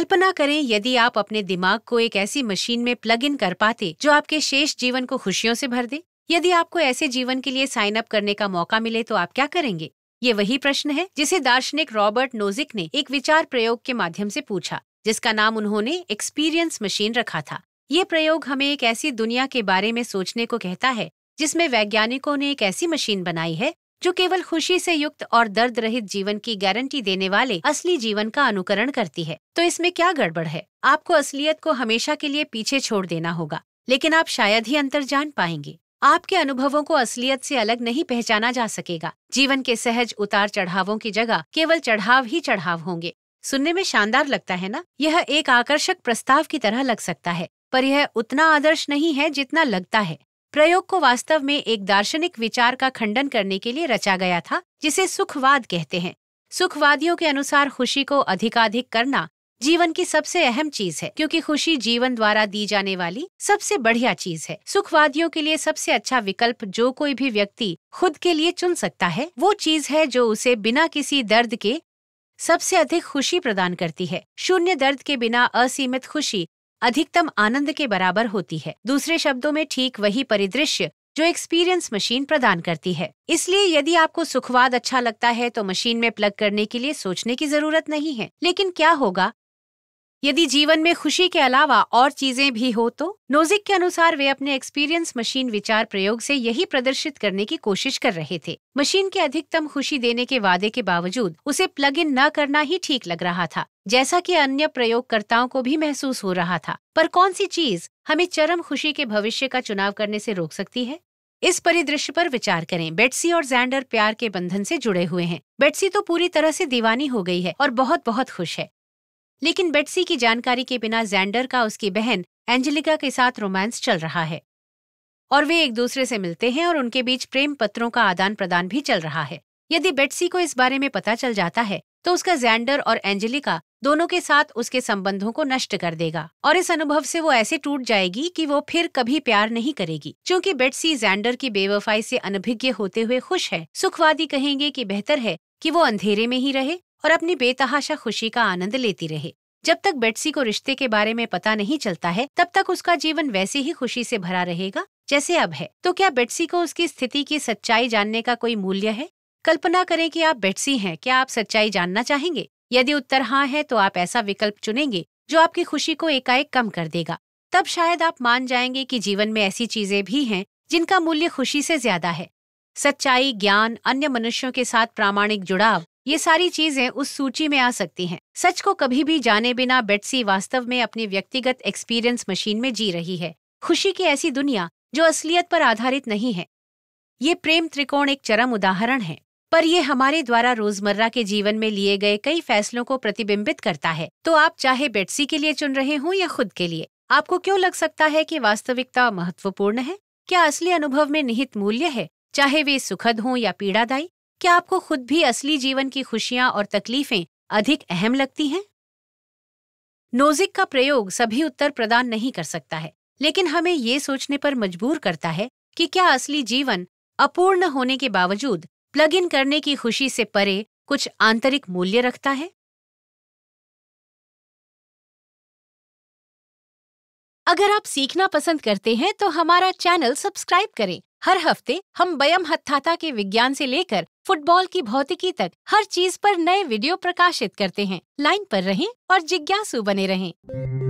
कल्पना करें यदि आप अपने दिमाग को एक ऐसी मशीन में प्लग इन कर पाते जो आपके शेष जीवन को खुशियों से भर दे यदि आपको ऐसे जीवन के लिए साइन अप करने का मौका मिले तो आप क्या करेंगे ये वही प्रश्न है जिसे दार्शनिक रॉबर्ट नोजिक ने एक विचार प्रयोग के माध्यम से पूछा जिसका नाम उन्होंने एक्सपीरियंस मशीन रखा था ये प्रयोग हमें एक ऐसी दुनिया के बारे में सोचने को कहता है जिसमें वैज्ञानिकों ने एक ऐसी मशीन बनाई है जो केवल खुशी से युक्त और दर्द रहित जीवन की गारंटी देने वाले असली जीवन का अनुकरण करती है तो इसमें क्या गड़बड़ है आपको असलियत को हमेशा के लिए पीछे छोड़ देना होगा लेकिन आप शायद ही अंतर जान पाएंगे आपके अनुभवों को असलियत से अलग नहीं पहचाना जा सकेगा जीवन के सहज उतार चढ़ावों की जगह केवल चढ़ाव ही चढ़ाव होंगे सुनने में शानदार लगता है ना यह एक आकर्षक प्रस्ताव की तरह लग सकता है पर यह उतना आदर्श नहीं है जितना लगता है प्रयोग को वास्तव में एक दार्शनिक विचार का खंडन करने के लिए रचा गया था जिसे सुखवाद कहते हैं सुखवादियों के अनुसार खुशी को अधिकाधिक करना जीवन की सबसे अहम चीज है क्योंकि खुशी जीवन द्वारा दी जाने वाली सबसे बढ़िया चीज है सुखवादियों के लिए सबसे अच्छा विकल्प जो कोई भी व्यक्ति खुद के लिए चुन सकता है वो चीज है जो उसे बिना किसी दर्द के सबसे अधिक खुशी प्रदान करती है शून्य दर्द के बिना असीमित खुशी अधिकतम आनंद के बराबर होती है दूसरे शब्दों में ठीक वही परिदृश्य जो एक्सपीरियंस मशीन प्रदान करती है इसलिए यदि आपको सुखवाद अच्छा लगता है तो मशीन में प्लग करने के लिए सोचने की जरूरत नहीं है लेकिन क्या होगा यदि जीवन में खुशी के अलावा और चीजें भी हो तो नोजिक के अनुसार वे अपने एक्सपीरियंस मशीन विचार प्रयोग से यही प्रदर्शित करने की कोशिश कर रहे थे मशीन के अधिकतम खुशी देने के वादे के बावजूद उसे प्लग इन न करना ही ठीक लग रहा था जैसा कि अन्य प्रयोगकर्ताओं को भी महसूस हो रहा था पर कौन सी चीज हमें चरम खुशी के भविष्य का चुनाव करने से रोक सकती है इस परिदृश्य पर विचार करें बेट्सी और जैंडर प्यार के बंधन से जुड़े हुए हैं बेट्सी तो पूरी तरह से दीवानी हो गई है और बहुत बहुत खुश है लेकिन बेट्सी की जानकारी के बिना जैंडर का उसकी बहन एंजेलिका के साथ रोमांस चल रहा है और वे एक दूसरे से मिलते हैं और उनके बीच प्रेम पत्रों का आदान प्रदान भी चल रहा है यदि बेट्सी को इस बारे में पता चल जाता है तो उसका जैंडर और एंजेलिका दोनों के साथ उसके संबंधों को नष्ट कर देगा और इस अनुभव से वो ऐसे टूट जाएगी कि वो फिर कभी प्यार नहीं करेगी क्योंकि बेट्सी जैंडर की बेवफाई से अनभिज्ञ होते हुए खुश है सुखवादी कहेंगे कि बेहतर है कि वो अंधेरे में ही रहे और अपनी बेतहाशा खुशी का आनंद लेती रहे जब तक बेट्सी को रिश्ते के बारे में पता नहीं चलता है तब तक उसका जीवन वैसे ही खुशी से भरा रहेगा जैसे अब है तो क्या बेट्सी को उसकी स्थिति की सच्चाई जानने का कोई मूल्य है कल्पना करें कि आप बेट्सी हैं क्या आप सच्चाई जानना चाहेंगे यदि उत्तर हाँ है तो आप ऐसा विकल्प चुनेंगे जो आपकी खुशी को एकाएक कम कर देगा तब शायद आप मान जाएंगे कि जीवन में ऐसी चीजें भी हैं जिनका मूल्य खुशी से ज्यादा है सच्चाई ज्ञान अन्य मनुष्यों के साथ प्रामाणिक जुड़ाव ये सारी चीजें उस सूची में आ सकती हैं सच को कभी भी जाने बिना बेटसी वास्तव में अपने व्यक्तिगत एक्सपीरियंस मशीन में जी रही है खुशी की ऐसी दुनिया जो असलियत पर आधारित नहीं है ये प्रेम त्रिकोण एक चरम उदाहरण है पर यह हमारे द्वारा रोजमर्रा के जीवन में लिए गए कई फैसलों को प्रतिबिंबित करता है तो आप चाहे बेटसी के लिए चुन रहे हों या खुद के लिए आपको क्यों लग सकता है कि वास्तविकता महत्वपूर्ण है क्या असली अनुभव में निहित मूल्य है चाहे वे सुखद हों या पीड़ादायी क्या आपको खुद भी असली जीवन की खुशियां और तकलीफें अधिक अहम लगती हैं नोजिक का प्रयोग सभी उत्तर प्रदान नहीं कर सकता है लेकिन हमें ये सोचने पर मजबूर करता है कि क्या असली जीवन अपूर्ण होने के बावजूद प्लग इन करने की खुशी से परे कुछ आंतरिक मूल्य रखता है अगर आप सीखना पसंद करते हैं तो हमारा चैनल सब्सक्राइब करें हर हफ्ते हम बयम हत्थाता के विज्ञान से लेकर फुटबॉल की भौतिकी तक हर चीज पर नए वीडियो प्रकाशित करते हैं लाइन पर रहें और जिज्ञासु बने रहें